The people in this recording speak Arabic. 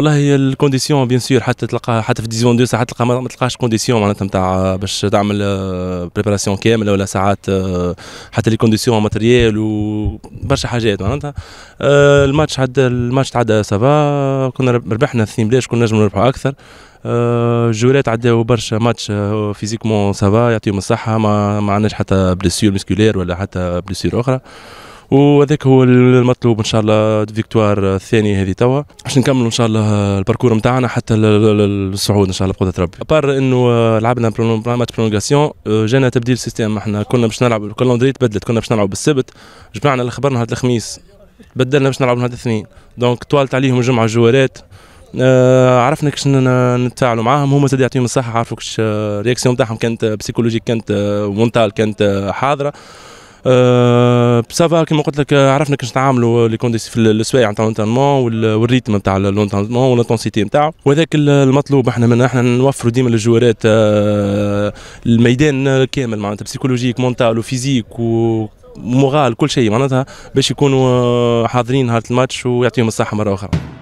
والله هي الكونديسيون بيان سور حتى تلقاها حتى في ديزيون دو ساعات تلقى ما تلقاش كونديسيون معناتها نتاع باش تعمل بريباراسيون آه، كامله ولا ساعات آه، حتى لي كونديسيون ماتريال وبرشا حاجات معناتها آه، الماتش عدى الماتش تعدى سافا كنا ربحنا اثنين بلاش كنا نجم نربحوا اكثر الجولات عداو برشا ماتش فيزيكمون سافا يعطيهم الصحه ما, ما عندناش حتى بليسيور مسكولير ولا حتى بليسيور اخرى وهذاك هو المطلوب ان شاء الله فيكتوار الثانيه هذه توا باش نكملوا ان شاء الله الباركور نتاعنا حتى الصعود ان شاء الله بقدره ربي بار انه لعبنا ماتش برونغاسيون آه، جانا تبديل سيستم احنا كنا باش نلعب الكالندري تبدلت كنا باش نلعب بالسبت جمعنا الخبر نهار الخميس بدلنا باش نلعب نهار الاثنين دونك طوالت عليهم الجمعه الجوارات آه عرفنا كيفاش نتفاعلوا معاهم هما زاد يعطيهم الصحه عرفوا كيفاش الرياكسيون آه، تاعهم كانت بسيكولوجيك كانت مونتال آه، كانت حاضره آه بصافا كيما قلت لك عرفنا كيفاش نتعاملوا آه، لي كونديسي في السوايع نتاع لونتانمون والريتم نتاع لونتانمون والانتونسيتي نتاعو وهذاك المطلوب احنا من احنا نوفروا ديما للجوارات آه، الميدان كامل معناتها بسيكولوجيك مونتال وفيزيك و مورال كل شيء معناتها باش يكونوا آه، حاضرين نهار الماتش ويعطيهم الصحه مره اخرى